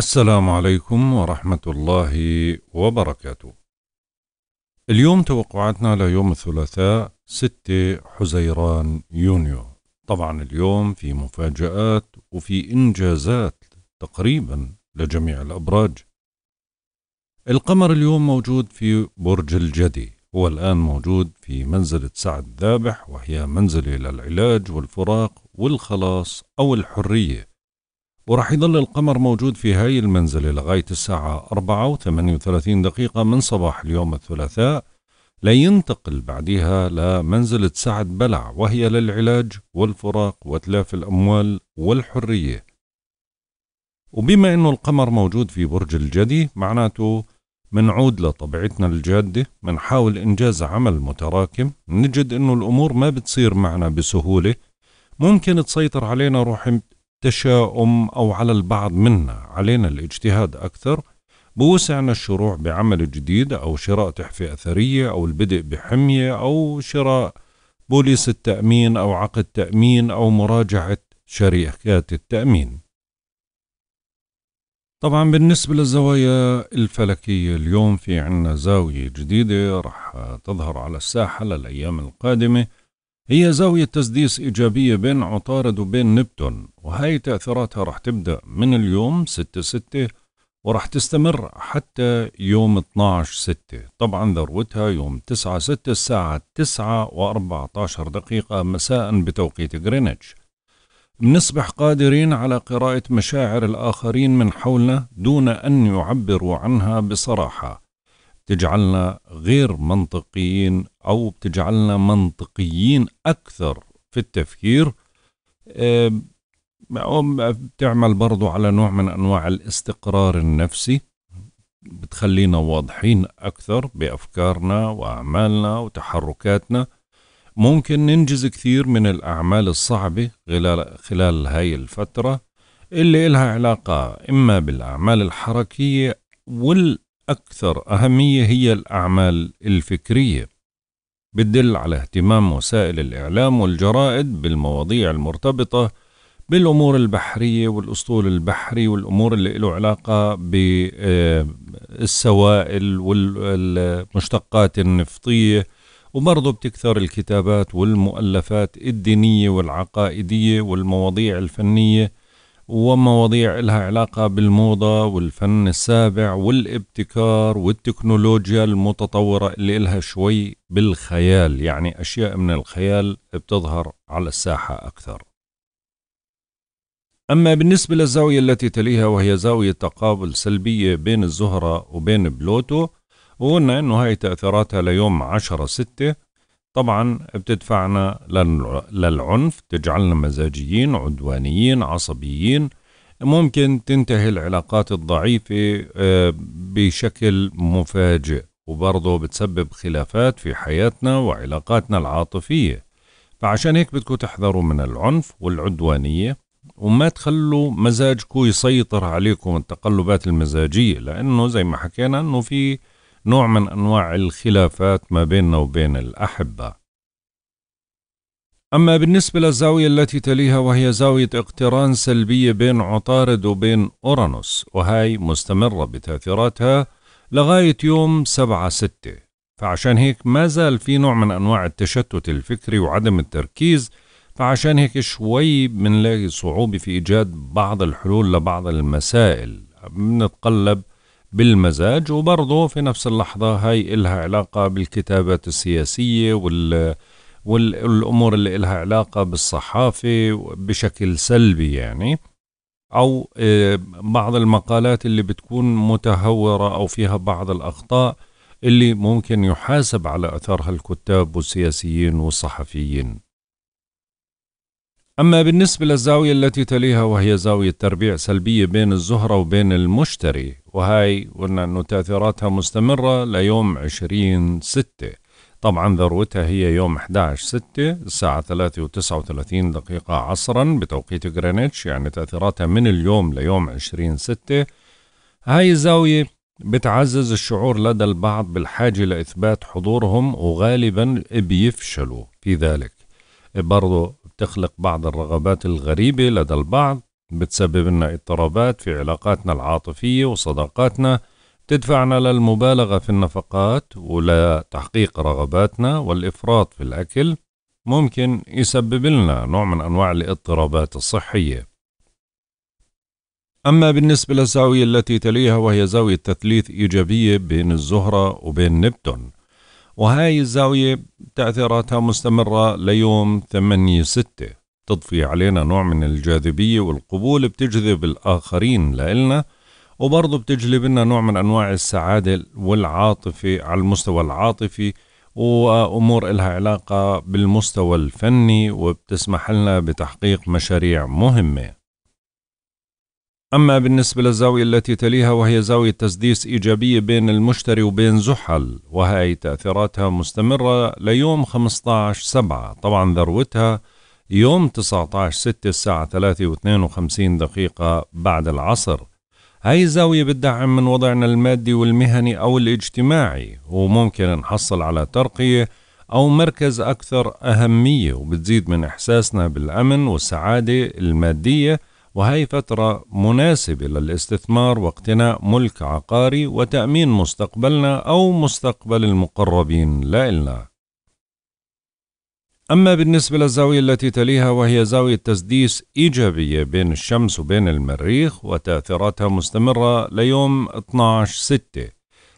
السلام عليكم ورحمة الله وبركاته. اليوم توقعاتنا ليوم الثلاثاء 6 حزيران يونيو. طبعا اليوم في مفاجآت وفي إنجازات تقريبا لجميع الأبراج. القمر اليوم موجود في برج الجدي، هو الآن موجود في منزلة سعد ذابح وهي منزلة للعلاج والفراق والخلاص أو الحرية. وراح يظل القمر موجود في هاي المنزلة لغاية الساعة 4 و 38 دقيقة من صباح اليوم الثلاثاء لينتقل بعدها لمنزلة سعد بلع وهي للعلاج والفراق وتلاف الأموال والحرية وبما أنه القمر موجود في برج الجدي معناته منعود لطبيعتنا الجادة منحاول إنجاز عمل متراكم نجد أنه الأمور ما بتصير معنا بسهولة ممكن تسيطر علينا روح تشاؤم أو على البعض منا علينا الاجتهاد أكثر بوسعنا الشروع بعمل جديد أو شراء تحفة أثرية أو البدء بحمية أو شراء بوليس التأمين أو عقد تأمين أو مراجعة شركات التأمين طبعا بالنسبة للزوايا الفلكية اليوم في عنا زاوية جديدة رح تظهر على الساحة للأيام القادمة هي زاوية تسديس إيجابية بين عطارد وبين نبتون وهي تأثيراتها رح تبدأ من اليوم 6 6 ورح تستمر حتى يوم 12 6 طبعا ذروتها يوم 9 6 الساعة 9 و14 دقيقة مساء بتوقيت غرينتش بنصبح قادرين على قراءة مشاعر الآخرين من حولنا دون أن يعبروا عنها بصراحة بتجعلنا غير منطقيين أو بتجعلنا منطقيين أكثر في التفكير آه، بتعمل برضو على نوع من أنواع الاستقرار النفسي بتخلينا واضحين أكثر بأفكارنا وأعمالنا وتحركاتنا ممكن ننجز كثير من الأعمال الصعبة خلال, خلال هاي الفترة اللي إلها علاقة إما بالأعمال الحركية وال أكثر أهمية هي الأعمال الفكرية بتدل على اهتمام وسائل الإعلام والجرائد بالمواضيع المرتبطة بالأمور البحرية والأسطول البحري والأمور اللي له علاقة بالسوائل آه، والمشتقات النفطية وبرضه بتكثر الكتابات والمؤلفات الدينية والعقائدية والمواضيع الفنية ومواضيع لها علاقة بالموضة والفن السابع والابتكار والتكنولوجيا المتطورة اللي لها شوي بالخيال يعني أشياء من الخيال بتظهر على الساحة أكثر أما بالنسبة للزاوية التي تليها وهي زاوية تقابل سلبية بين الزهرة وبين بلوتو وقلنا أنه هاي تأثيراتها ليوم 10 6 طبعا بتدفعنا للعنف تجعلنا مزاجيين عدوانيين عصبيين ممكن تنتهي العلاقات الضعيفة آه، بشكل مفاجئ وبرضه بتسبب خلافات في حياتنا وعلاقاتنا العاطفية فعشان هيك بدكم تحذروا من العنف والعدوانية وما تخلوا مزاجكم يسيطر عليكم التقلبات المزاجية لأنه زي ما حكينا أنه في نوع من أنواع الخلافات ما بيننا وبين الأحبة أما بالنسبة للزاوية التي تليها وهي زاوية اقتران سلبية بين عطارد وبين أورانوس وهي مستمرة بتأثيراتها لغاية يوم 7 6 فعشان هيك ما زال في نوع من أنواع التشتت الفكري وعدم التركيز فعشان هيك شوي بنلاقي صعوبة في إيجاد بعض الحلول لبعض المسائل بنتقلب بالمزاج وبرضه في نفس اللحظة هاي إلها علاقة بالكتابات السياسية وال والأمور اللي إلها علاقة بالصحافة بشكل سلبي يعني أو آه، بعض المقالات اللي بتكون متهورة أو فيها بعض الأخطاء اللي ممكن يحاسب على أثرها الكتاب والسياسيين والصحفيين أما بالنسبة للزاوية التي تليها وهي زاوية تربيع سلبية بين الزهرة وبين المشتري وهاي قلنا أنه تأثيراتها مستمرة ليوم 20 ستة طبعا ذروتها هي يوم 11 ستة الساعة 3 و 39 دقيقة عصرا بتوقيت غرينتش يعني تأثيراتها من اليوم ليوم 20 ستة هاي الزاوية بتعزز الشعور لدى البعض بالحاجة لإثبات حضورهم وغالبا بيفشلوا في ذلك برضو بتخلق بعض الرغبات الغريبة لدى البعض بتسبب لنا اضطرابات في علاقاتنا العاطفية وصداقاتنا بتدفعنا للمبالغة في النفقات ولتحقيق رغباتنا والإفراط في الأكل ممكن يسبب لنا نوع من أنواع الاضطرابات الصحية أما بالنسبة للزاوية التي تليها وهي زاوية تثليث إيجابية بين الزهرة وبين نبتون وهاي الزاوية تأثيراتها مستمرة ليوم 8 6 تضفي علينا نوع من الجاذبية والقبول بتجذب الآخرين لإلنا وبرضه بتجلب لنا نوع من أنواع السعادة والعاطفة على المستوى العاطفي وأمور إلها علاقة بالمستوى الفني وبتسمح لنا بتحقيق مشاريع مهمة أما بالنسبة للزاوية التي تليها وهي زاوية تسديس إيجابية بين المشتري وبين زحل وهي تأثيراتها مستمرة ليوم 15 سبعة طبعا ذروتها يوم 19 6 الساعة 3 و52 دقيقة بعد العصر هاي زاوية بتدعم من وضعنا المادي والمهني أو الاجتماعي وممكن نحصل على ترقية أو مركز أكثر أهمية وبتزيد من إحساسنا بالأمن والسعادة المادية وهي فترة مناسبة للاستثمار واقتناء ملك عقاري وتأمين مستقبلنا أو مستقبل المقربين لإلنا أما بالنسبة للزاوية التي تليها وهي زاوية تسديس إيجابية بين الشمس وبين المريخ وتأثيراتها مستمرة ليوم 12/6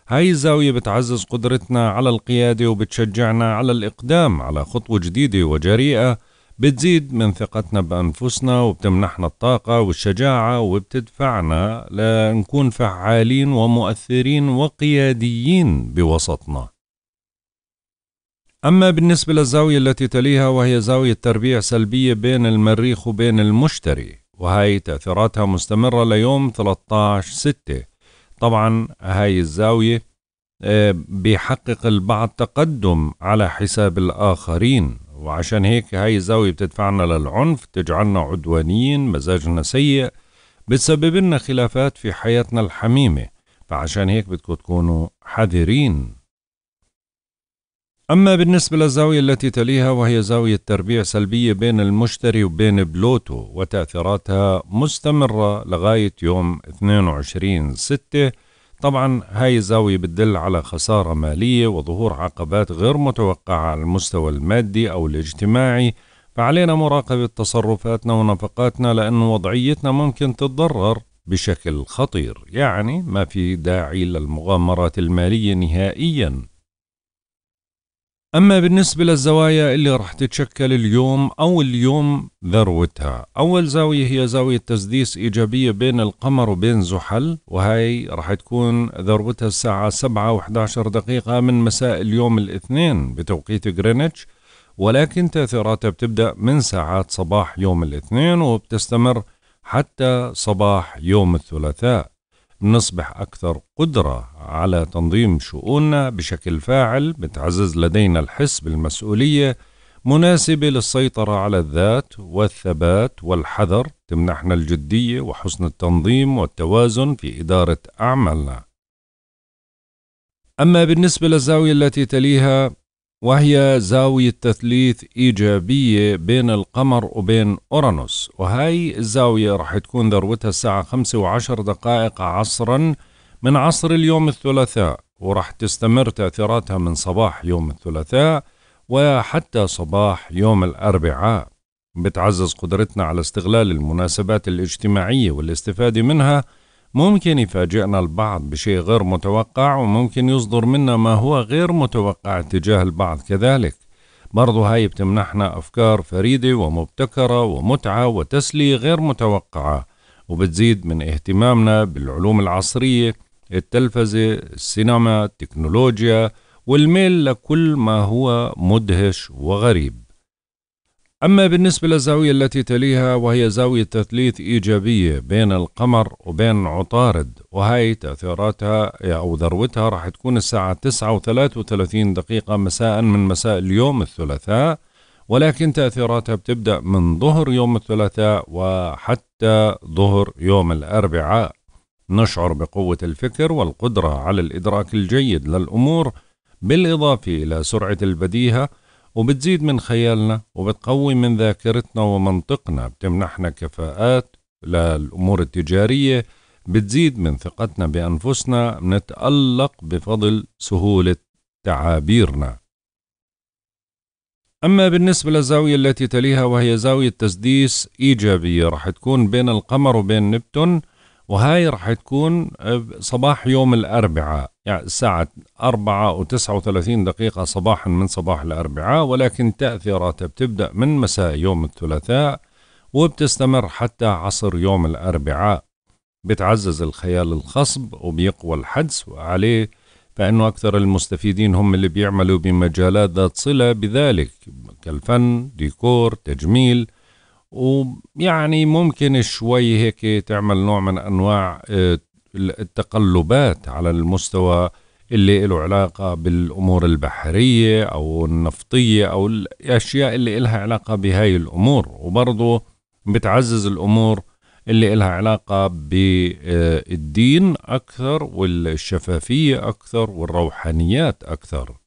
هاي الزاوية بتعزز قدرتنا على القيادة وبتشجعنا على الإقدام على خطوة جديدة وجريئة بتزيد من ثقتنا بأنفسنا وبتمنحنا الطاقة والشجاعة وبتدفعنا لنكون فعالين ومؤثرين وقياديين بوسطنا أما بالنسبة للزاوية التي تليها وهي زاوية تربيع سلبية بين المريخ وبين المشتري وهي تأثيراتها مستمرة ليوم 13/6 طبعا هاي الزاوية آه، بيحقق البعض تقدم على حساب الآخرين وعشان هيك هاي الزاوية بتدفعنا للعنف تجعلنا عدوانيين مزاجنا سيء بتسبب لنا خلافات في حياتنا الحميمة فعشان هيك بدكم تكونوا حذرين أما بالنسبة للزاوية التي تليها وهي زاوية تربيع سلبية بين المشتري وبين بلوتو وتأثيراتها مستمرة لغاية يوم 22 6 طبعا هاي الزاوية بتدل على خسارة مالية وظهور عقبات غير متوقعة على المستوى المادي أو الاجتماعي فعلينا مراقبة تصرفاتنا ونفقاتنا لأن وضعيتنا ممكن تتضرر بشكل خطير يعني ما في داعي للمغامرات المالية نهائياً أما بالنسبة للزوايا اللي رح تتشكل اليوم أو اليوم ذروتها أول زاوية هي زاوية تسديس إيجابية بين القمر وبين زحل وهي رح تكون ذروتها الساعة 7 و11 دقيقة من مساء اليوم الاثنين بتوقيت غرينتش ولكن تأثيراتها بتبدأ من ساعات صباح يوم الاثنين وبتستمر حتى صباح يوم الثلاثاء نصبح أكثر قدرة على تنظيم شؤوننا بشكل فاعل بتعزز لدينا الحس بالمسؤولية مناسبة للسيطرة على الذات والثبات والحذر تمنحنا الجدية وحسن التنظيم والتوازن في إدارة أعمالنا أما بالنسبة للزاوية التي تليها وهي زاوية تثليث إيجابية بين القمر وبين أورانوس وهاي الزاوية رح تكون ذروتها الساعة خمسة وعشر دقائق عصرا من عصر اليوم الثلاثاء ورح تستمر تأثيراتها من صباح يوم الثلاثاء وحتى صباح يوم الأربعاء بتعزز قدرتنا على استغلال المناسبات الاجتماعية والاستفادة منها ممكن يفاجئنا البعض بشيء غير متوقع وممكن يصدر منا ما هو غير متوقع تجاه البعض كذلك برضو هاي بتمنحنا أفكار فريدة ومبتكرة ومتعة وتسلية غير متوقعة وبتزيد من اهتمامنا بالعلوم العصرية التلفزة السينما التكنولوجيا والميل لكل ما هو مدهش وغريب أما بالنسبة للزاوية التي تليها وهي زاوية تثليث إيجابية بين القمر وبين عطارد وهي تأثيراتها أو ذروتها راح تكون الساعة تسعة وثلاث وثلاثين دقيقة مساء من مساء اليوم الثلاثاء ولكن تأثيراتها بتبدأ من ظهر يوم الثلاثاء وحتى ظهر يوم الأربعاء نشعر بقوة الفكر والقدرة على الإدراك الجيد للأمور بالإضافة إلى سرعة البديهة وبتزيد من خيالنا وبتقوي من ذاكرتنا ومنطقنا بتمنحنا كفاءات للأمور التجارية بتزيد من ثقتنا بأنفسنا نتألق بفضل سهولة تعابيرنا أما بالنسبة للزاوية التي تليها وهي زاوية تسديس إيجابية رح تكون بين القمر وبين نبتون وهاي راح تكون آه، صباح يوم الأربعاء يعني الساعة 4 و39 دقيقة صباحا من صباح الأربعاء ولكن تأثيراتها بتبدأ من مساء يوم الثلاثاء وبتستمر حتى عصر يوم الأربعاء بتعزز الخيال الخصب وبيقوى الحدس وعليه فإنه أكثر المستفيدين هم اللي بيعملوا بمجالات ذات صلة بذلك كالفن ديكور تجميل ويعني ممكن شوي هيك تعمل نوع من انواع آه، التقلبات على المستوى اللي له علاقة بالأمور البحرية أو النفطية أو الأشياء اللي لها علاقة بهاي الأمور وبرضه بتعزز الأمور اللي لها علاقة بالدين آه، أكثر والشفافية أكثر والروحانيات أكثر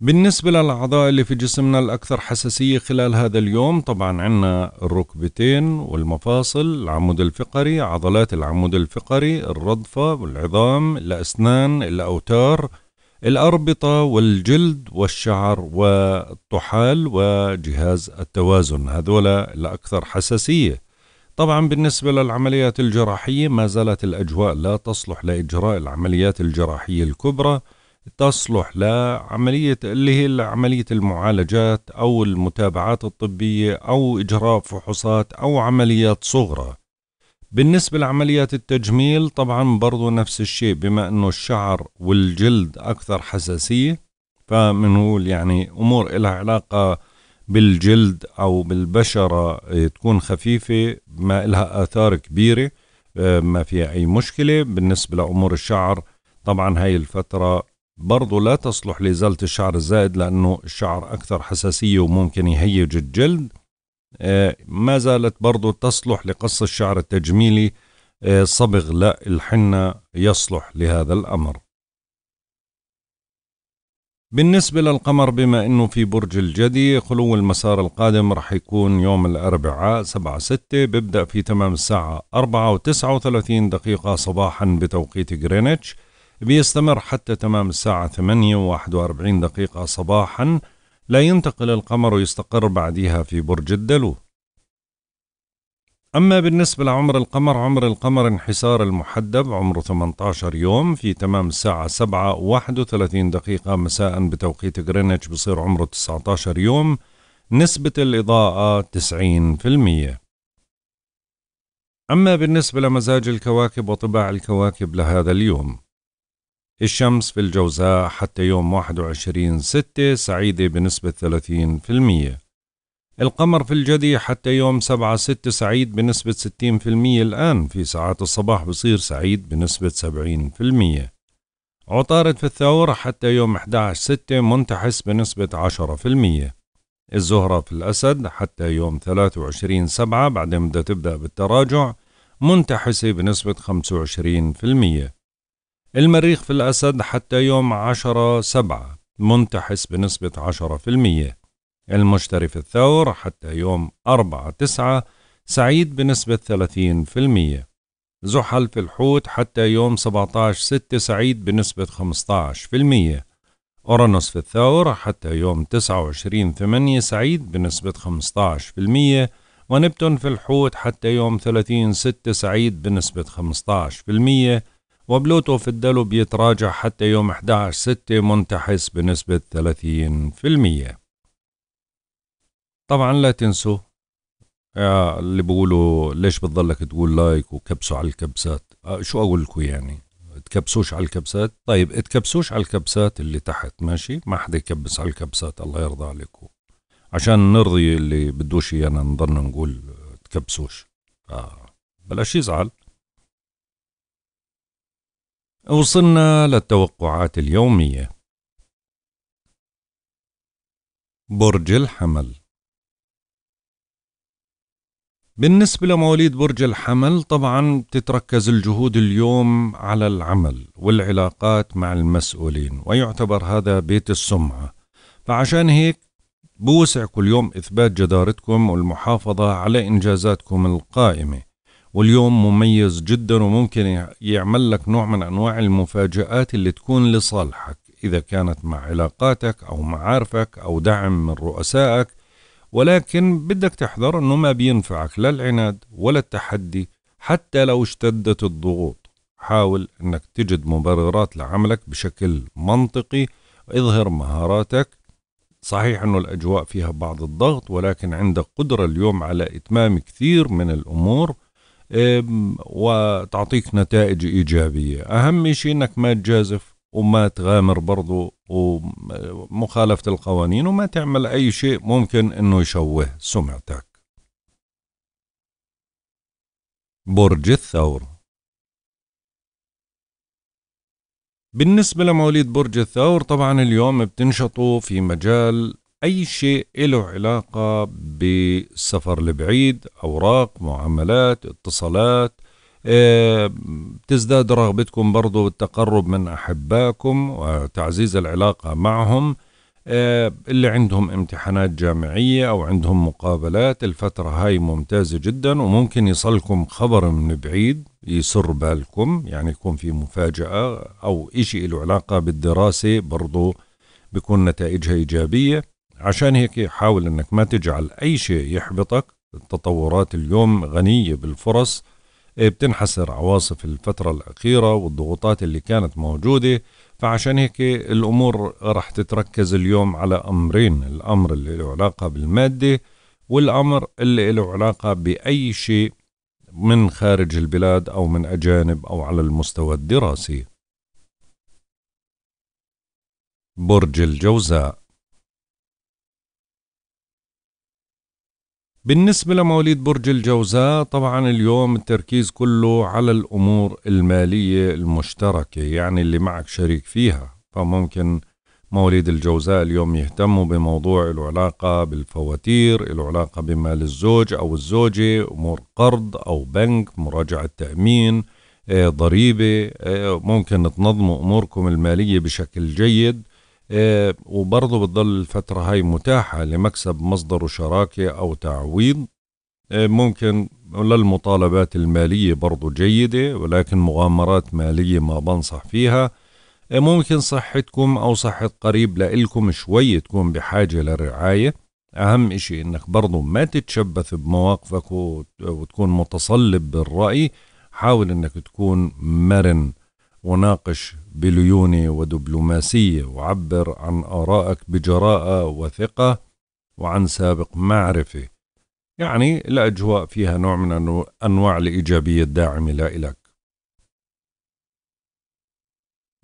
بالنسبة للأعضاء اللي في جسمنا الأكثر حساسية خلال هذا اليوم طبعا عندنا الركبتين والمفاصل العمود الفقري عضلات العمود الفقري الرضفة والعظام الأسنان الأوتار الأربطة والجلد والشعر والطحال وجهاز التوازن هذولا الأكثر حساسية طبعا بالنسبة للعمليات الجراحية ما زالت الأجواء لا تصلح لإجراء العمليات الجراحية الكبرى تصلح لعملية اللي هي عملية المعالجات أو المتابعات الطبية أو إجراء فحوصات أو عمليات صغرى بالنسبة لعمليات التجميل طبعا برضو نفس الشيء بما أنه الشعر والجلد أكثر حساسية فمنقول يعني أمور إلها علاقة بالجلد أو بالبشرة آه، تكون خفيفة ما إلها آثار كبيرة آه، ما فيها أي مشكلة بالنسبة لأمور الشعر طبعا هاي الفترة برضو لا تصلح لإزالة الشعر الزائد لأنه الشعر أكثر حساسية وممكن يهيج الجلد آه، ما زالت برضو تصلح لقص الشعر التجميلي آه، صبغ لا الحنة يصلح لهذا الأمر بالنسبة للقمر بما أنه في برج الجدي خلو المسار القادم رح يكون يوم الأربعاء سبعة ستة ببدأ في تمام الساعة أربعة وتسعة وثلاثين دقيقة صباحا بتوقيت غرينتش بيستمر حتى تمام الساعة 8 و 41 دقيقة صباحا لا ينتقل القمر ويستقر بعدها في برج الدلو أما بالنسبة لعمر القمر عمر القمر انحسار المحدب عمره 18 يوم في تمام الساعة 7 31 دقيقة مساء بتوقيت غرينتش بصير عمره 19 يوم نسبة الإضاءة 90% أما بالنسبة لمزاج الكواكب وطباع الكواكب لهذا اليوم الشمس في الجوزاء حتى يوم 21 ستة سعيدة بنسبة 30% القمر في الجدي حتى يوم 7 ستة سعيد بنسبة 60% الآن في ساعات الصباح بصير سعيد بنسبة 70% عطارد في الثور حتى يوم 11 6 منتحس بنسبة 10% الزهرة في الأسد حتى يوم 23 7 بعدين بدها تبدأ بالتراجع منتحسة بنسبة 25% المريخ في الأسد حتى يوم عشرة سبعة منتحس بنسبة عشرة في المية المشتري في الثور حتى يوم أربعة تسعة سعيد بنسبة ثلاثين في المية زحل في الحوت حتى يوم سبعة عشر ستة سعيد بنسبة خمسة عشر في المية أورانوس في الثور حتى يوم تسعة وعشرين ثمانية سعيد بنسبة خمسة عشر في المية ونبتون في الحوت حتى يوم ثلاثين ستة سعيد بنسبة خمسة عشر في المية وبلوتو في الدلو بيتراجع حتى يوم 11/6 منتحس بنسبة 30% طبعا لا تنسوا آه، اللي بقولوا ليش بتضلك تقول لايك وكبسوا على الكبسات آه، شو اقول لكم يعني تكبسوش على الكبسات طيب تكبسوش على الكبسات اللي تحت ماشي ما حدا يكبس على الكبسات الله يرضى عليكم عشان نرضي اللي بدوش ايانا نضلنا نقول تكبسوش آه بلاش يزعل وصلنا للتوقعات اليومية برج الحمل بالنسبة لمواليد برج الحمل طبعا تتركز الجهود اليوم على العمل والعلاقات مع المسؤولين ويعتبر هذا بيت السمعة فعشان هيك بوسع كل يوم إثبات جدارتكم والمحافظة على إنجازاتكم القائمة واليوم مميز جدا وممكن يعمل لك نوع من انواع المفاجآت اللي تكون لصالحك اذا كانت مع علاقاتك او معارفك او دعم من رؤسائك ولكن بدك تحذر انه ما بينفعك لا العناد ولا التحدي حتى لو اشتدت الضغوط حاول انك تجد مبررات لعملك بشكل منطقي اظهر مهاراتك صحيح انه الاجواء فيها بعض الضغط ولكن عندك قدرة اليوم على اتمام كثير من الامور وتعطيك نتائج إيجابية أهم شيء أنك ما تجازف وما تغامر برضو ومخالفة القوانين وما تعمل أي شيء ممكن أنه يشوه سمعتك برج الثور بالنسبة لمواليد برج الثور طبعا اليوم بتنشطوا في مجال أي شيء له علاقة بالسفر لبعيد أوراق معاملات اتصالات آه، تزداد رغبتكم برضو بالتقرب من أحبائكم وتعزيز العلاقة معهم آه، اللي عندهم امتحانات جامعية أو عندهم مقابلات الفترة هاي ممتازة جدا وممكن يصلكم خبر من بعيد يسر بالكم يعني يكون في مفاجأة أو إشي له علاقة بالدراسة برضو بكون نتائجها إيجابية عشان هيك حاول انك ما تجعل اي شيء يحبطك التطورات اليوم غنية بالفرص إيه، بتنحسر عواصف الفترة الأخيرة والضغوطات اللي كانت موجودة فعشان هيك الأمور رح تتركز اليوم على أمرين الأمر اللي له علاقة بالمادة والأمر اللي له علاقة بأي شيء من خارج البلاد أو من أجانب أو على المستوى الدراسي برج الجوزاء بالنسبة لمواليد برج الجوزاء طبعا اليوم التركيز كله على الأمور المالية المشتركة يعني اللي معك شريك فيها فممكن مواليد الجوزاء اليوم يهتموا بموضوع له علاقة بالفواتير له علاقة بمال الزوج أو الزوجة أمور قرض أو بنك مراجعة تأمين آه، ضريبة آه، ممكن تنظموا أموركم المالية بشكل جيد آه، وبرضه بتضل الفترة هاي متاحة لمكسب مصدر شراكة أو تعويض آه، ممكن للمطالبات المالية برضو جيدة ولكن مغامرات مالية ما بنصح فيها آه، ممكن صحتكم أو صحة قريب لإلكم شوي تكون بحاجة لرعاية أهم إشي إنك برضو ما تتشبث بمواقفك وتكون متصلب بالرأي حاول إنك تكون مرن وناقش بليونة ودبلوماسية وعبر عن آرائك بجراءة وثقة وعن سابق معرفة يعني الأجواء فيها نوع من أنواع الإيجابية الداعمة لإلك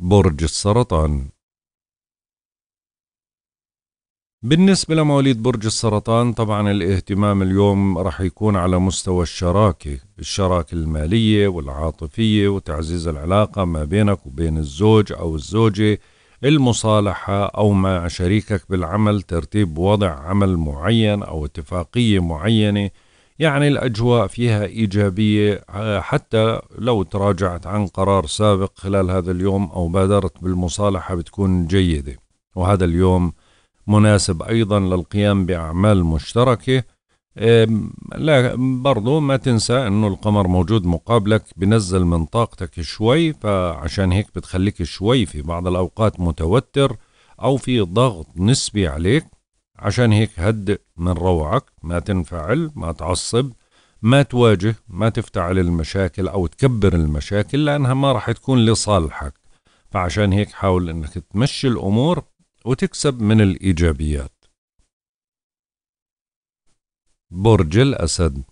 برج السرطان بالنسبة لمواليد برج السرطان طبعا الاهتمام اليوم راح يكون على مستوى الشراكة الشراكة المالية والعاطفية وتعزيز العلاقة ما بينك وبين الزوج أو الزوجة المصالحة أو مع شريكك بالعمل ترتيب وضع عمل معين أو اتفاقية معينة يعني الأجواء فيها إيجابية آه، حتى لو تراجعت عن قرار سابق خلال هذا اليوم أو بادرت بالمصالحة بتكون جيدة وهذا اليوم مناسب أيضا للقيام بأعمال مشتركة لا برضو ما تنسى أنه القمر موجود مقابلك بنزل من طاقتك شوي فعشان هيك بتخليك شوي في بعض الأوقات متوتر أو في ضغط نسبي عليك عشان هيك هدئ من روعك ما تنفعل ما تعصب ما تواجه ما تفتعل المشاكل أو تكبر المشاكل لأنها ما راح تكون لصالحك فعشان هيك حاول أنك تمشي الأمور وتكسب من الإيجابيات برج الأسد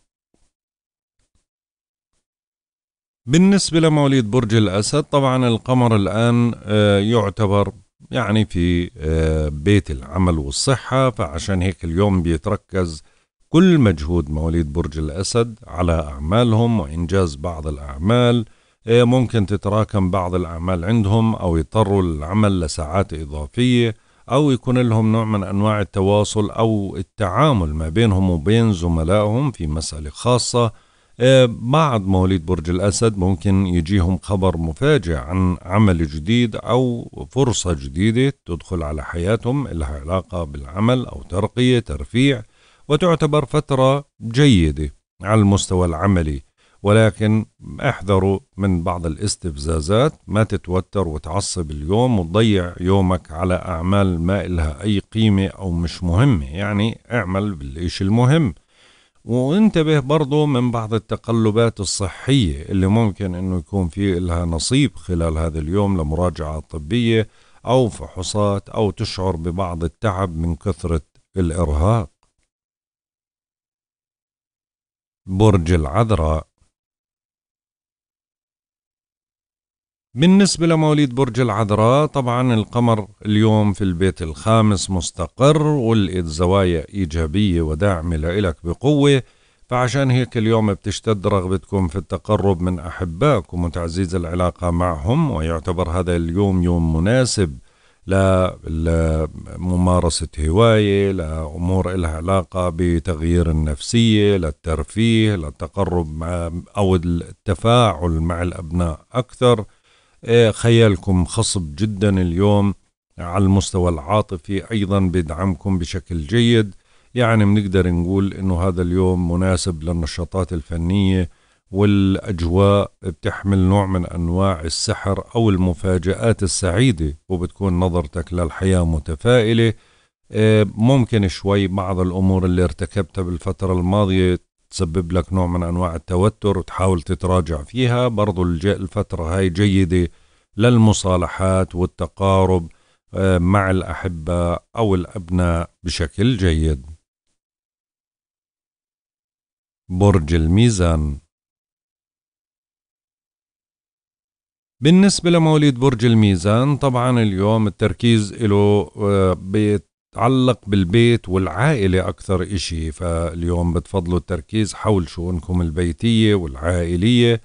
بالنسبة لمواليد برج الأسد طبعا القمر الآن آه، يعتبر يعني في آه، بيت العمل والصحة فعشان هيك اليوم بيتركز كل مجهود مواليد برج الأسد على أعمالهم وإنجاز بعض الأعمال إيه، ممكن تتراكم بعض الأعمال عندهم أو يضطروا للعمل لساعات إضافية أو يكون لهم نوع من أنواع التواصل أو التعامل ما بينهم وبين زملائهم في مسألة خاصة إيه، بعد مواليد برج الأسد ممكن يجيهم خبر مفاجئ عن عمل جديد أو فرصة جديدة تدخل على حياتهم لها علاقة بالعمل أو ترقية ترفيع وتعتبر فترة جيدة على المستوى العملي ولكن احذروا من بعض الاستفزازات ما تتوتر وتعصب اليوم وتضيع يومك على أعمال ما إلها أي قيمة أو مش مهمة يعني اعمل بالإيش المهم وانتبه برضو من بعض التقلبات الصحية اللي ممكن أنه يكون في لها نصيب خلال هذا اليوم لمراجعة طبية أو فحوصات أو تشعر ببعض التعب من كثرة الإرهاق برج العذراء بالنسبة لمواليد برج العذراء طبعا القمر اليوم في البيت الخامس مستقر والزوايا إيجابية وداعمة لإلك بقوة فعشان هيك اليوم بتشتد رغبتكم في التقرب من أحبائكم وتعزيز العلاقة معهم ويعتبر هذا اليوم يوم مناسب لممارسة هواية لأمور إلها علاقة بتغيير النفسية للترفيه للتقرب مع أو التفاعل مع الأبناء أكثر إيه، خيالكم خصب جدا اليوم على المستوى العاطفي أيضا بيدعمكم بشكل جيد يعني بنقدر نقول انه هذا اليوم مناسب للنشاطات الفنيه والاجواء بتحمل نوع من انواع السحر او المفاجات السعيده وبتكون نظرتك للحياه متفائله إيه، ممكن شوي بعض الامور اللي ارتكبتها بالفتره الماضيه تسبب لك نوع من أنواع التوتر وتحاول تتراجع فيها برضو الفترة هاي جيدة للمصالحات والتقارب آه، مع الأحبة أو الأبناء بشكل جيد برج الميزان بالنسبة لمواليد برج الميزان طبعا اليوم التركيز له آه، تعلق بالبيت والعائلة أكثر إشي فاليوم بتفضلوا التركيز حول شؤونكم البيتية والعائلية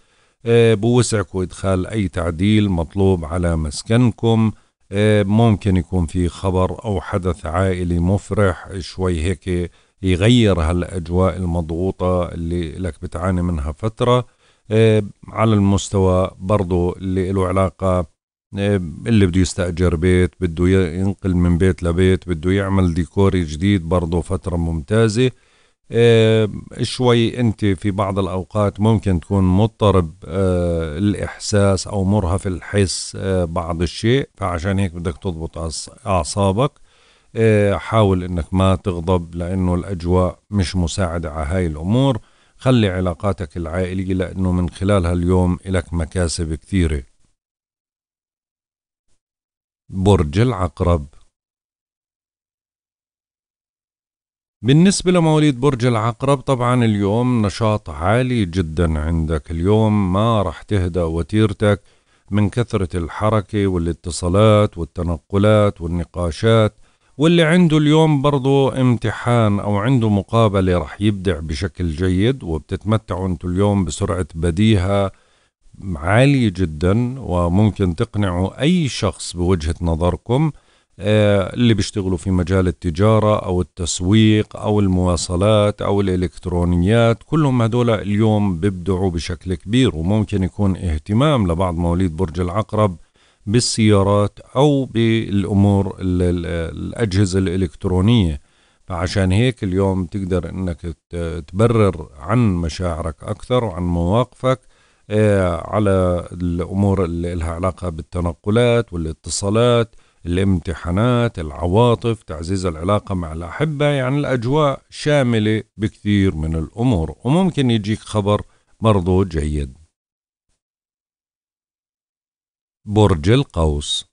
آه، بوسعكم إدخال أي تعديل مطلوب على مسكنكم آه، ممكن يكون في خبر أو حدث عائلي مفرح شوي هيك يغير هالأجواء المضغوطة اللي لك بتعاني منها فترة آه، على المستوى برضو اللي له علاقة آه، اللي بده يستأجر بيت بده ينقل من بيت لبيت بده يعمل ديكور جديد برضه فترة ممتازة آه، شوي أنت في بعض الأوقات ممكن تكون مضطرب آه، الإحساس أو مرهف الحس بعض الشيء فعشان هيك بدك تضبط أعصابك حاول أنك ما تغضب لأنه الأجواء مش مساعدة على هاي الأمور خلي علاقاتك العائلية لأنه من خلالها اليوم لك مكاسب كثيره برج العقرب بالنسبة لمواليد برج العقرب طبعا اليوم نشاط عالي جدا عندك اليوم ما رح تهدى وتيرتك من كثرة الحركة والاتصالات والتنقلات والنقاشات واللي عنده اليوم برضه امتحان أو عنده مقابلة رح يبدع بشكل جيد وبتتمتعوا انتوا اليوم بسرعة بديهة عالية جدا وممكن تقنعوا أي شخص بوجهة نظركم آه، اللي بيشتغلوا في مجال التجارة أو التسويق أو المواصلات أو الإلكترونيات كلهم هدول اليوم بيبدعوا بشكل كبير وممكن يكون اهتمام لبعض مواليد برج العقرب بالسيارات أو بالأمور الأجهزة الإلكترونية فعشان هيك اليوم تقدر أنك تبرر عن مشاعرك أكثر وعن مواقفك آه، على الأمور اللي لها علاقة بالتنقلات والاتصالات الامتحانات العواطف تعزيز العلاقة مع الأحبة يعني الأجواء شاملة بكثير من الأمور وممكن يجيك خبر برضو جيد برج القوس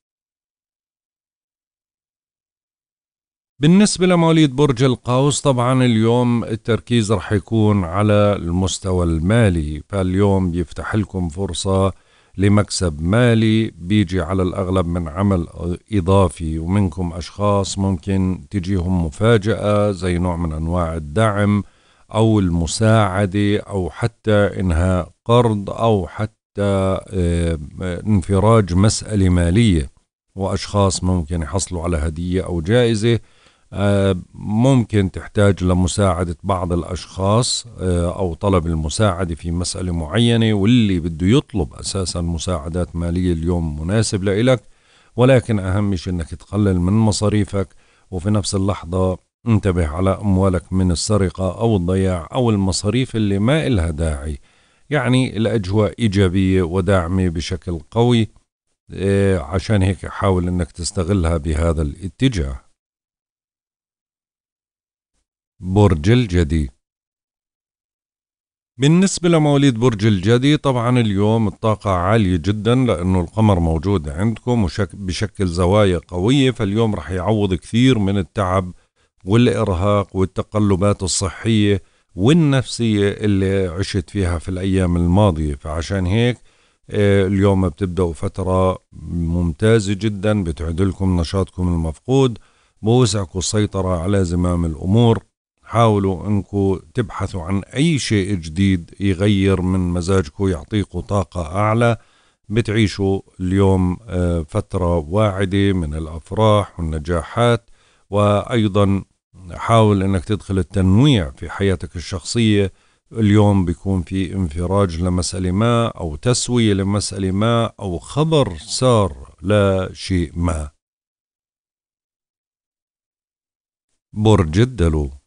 بالنسبة لمواليد برج القوس طبعا اليوم التركيز رح يكون على المستوى المالي فاليوم بيفتح لكم فرصة لمكسب مالي بيجي على الأغلب من عمل إضافي ومنكم أشخاص ممكن تجيهم مفاجأة زي نوع من أنواع الدعم أو المساعدة أو حتى إنهاء قرض أو حتى آه، انفراج مسألة مالية وأشخاص ممكن يحصلوا على هدية أو جائزة آه، ممكن تحتاج لمساعدة بعض الأشخاص آه، أو طلب المساعدة في مسألة معينة واللي بده يطلب أساسا مساعدات مالية اليوم مناسب لإلك ولكن أهم شيء أنك تقلل من مصاريفك وفي نفس اللحظة انتبه على أموالك من السرقة أو الضياع أو المصاريف اللي ما إلها داعي يعني الأجواء إيجابية وداعمة بشكل قوي آه، عشان هيك حاول أنك تستغلها بهذا الاتجاه برج الجدي بالنسبة لمواليد برج الجدي طبعا اليوم الطاقة عالية جدا لأنه القمر موجود عندكم بشكل زوايا قوية فاليوم رح يعوض كثير من التعب والإرهاق والتقلبات الصحية والنفسية اللي عشت فيها في الأيام الماضية فعشان هيك آه، اليوم بتبدأوا فترة ممتازة جدا بتعدلكم نشاطكم المفقود بوسعكم السيطرة على زمام الأمور حاولوا انكم تبحثوا عن اي شيء جديد يغير من مزاجكم يعطيكم طاقه اعلى بتعيشوا اليوم آه، فتره واعده من الافراح والنجاحات وايضا حاول انك تدخل التنويع في حياتك الشخصيه اليوم بيكون في انفراج لمسألة ما أو تسوية لمسألة ما أو خبر سار لشيء ما برج الدلو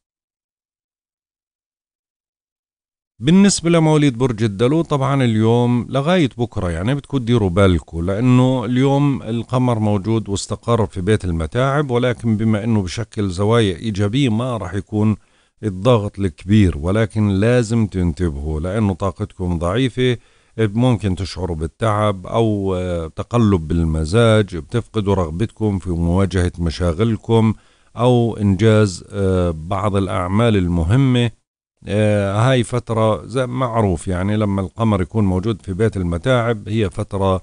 بالنسبة لمواليد برج الدلو طبعا اليوم لغاية بكرة يعني بتكون ديروا بالكم لأنه اليوم القمر موجود واستقر في بيت المتاعب ولكن بما أنه بشكل زوايا إيجابية ما راح يكون الضغط الكبير ولكن لازم تنتبهوا لأنه طاقتكم ضعيفة ممكن تشعروا بالتعب أو آه، تقلب بالمزاج بتفقدوا رغبتكم في مواجهة مشاغلكم أو إنجاز آه، بعض الأعمال المهمة آه، هاي فترة زي معروف يعني لما القمر يكون موجود في بيت المتاعب هي فترة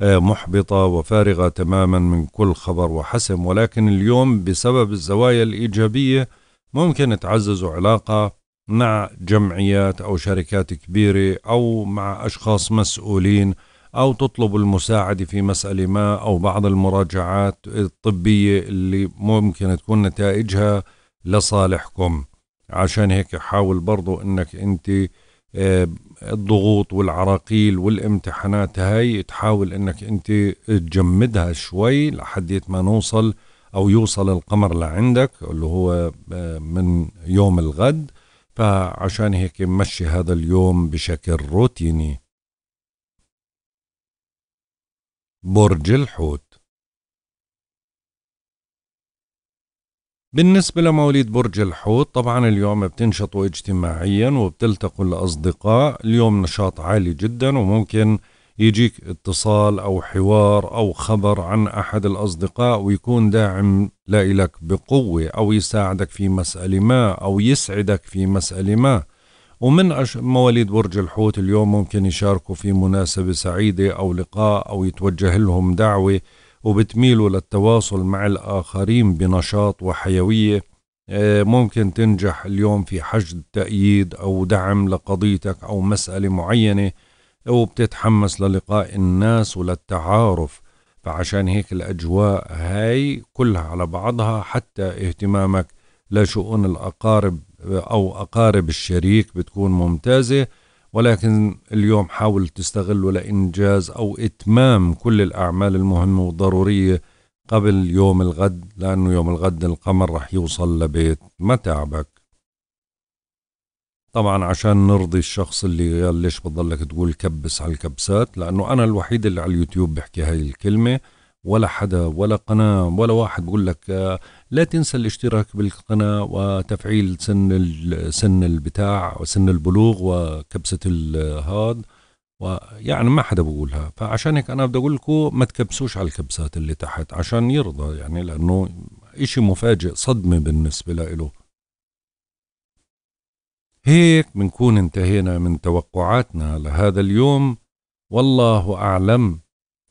آه، محبطة وفارغة تماما من كل خبر وحسم ولكن اليوم بسبب الزوايا الإيجابية ممكن تعززوا علاقة مع جمعيات أو شركات كبيرة أو مع أشخاص مسؤولين أو تطلبوا المساعدة في مسألة ما أو بعض المراجعات الطبية اللي ممكن تكون نتائجها لصالحكم عشان هيك حاول برضو انك انت آه، الضغوط والعراقيل والامتحانات هاي تحاول انك انت تجمدها شوي لحد ما نوصل او يوصل القمر لعندك اللي هو آه، من يوم الغد فعشان هيك مشي هذا اليوم بشكل روتيني برج الحوت بالنسبة لمواليد برج الحوت طبعا اليوم بتنشطوا اجتماعيا وبتلتقوا الأصدقاء اليوم نشاط عالي جدا وممكن يجيك اتصال أو حوار أو خبر عن أحد الأصدقاء ويكون داعم لإلك بقوة أو يساعدك في مسألة ما أو يسعدك في مسألة ما ومن أش... مواليد برج الحوت اليوم ممكن يشاركوا في مناسبة سعيدة أو لقاء أو يتوجه لهم دعوة وبتميلوا للتواصل مع الآخرين بنشاط وحيوية آه، ممكن تنجح اليوم في حشد تأييد أو دعم لقضيتك أو مسألة معينة وبتتحمس للقاء الناس وللتعارف فعشان هيك الأجواء هاي كلها على بعضها حتى اهتمامك لشؤون الأقارب آه، أو أقارب الشريك بتكون ممتازة ولكن اليوم حاول تستغله لإنجاز أو إتمام كل الأعمال المهمة والضرورية قبل يوم الغد لأنه يوم الغد القمر رح يوصل لبيت متعبك طبعا عشان نرضي الشخص اللي قال ليش بتضلك تقول كبس على الكبسات لأنه أنا الوحيد اللي على اليوتيوب بحكي هاي الكلمة ولا حدا ولا قناة ولا واحد بقول لك آه، لا تنسى الاشتراك بالقناة وتفعيل سن سن البتاع وسن البلوغ وكبسة الهاد ويعني ما حدا بقولها فعشان هيك انا بدي اقول لكم ما تكبسوش على الكبسات اللي تحت عشان يرضى يعني لانه اشي مفاجئ صدمة بالنسبة له هيك بنكون انتهينا من توقعاتنا لهذا اليوم والله اعلم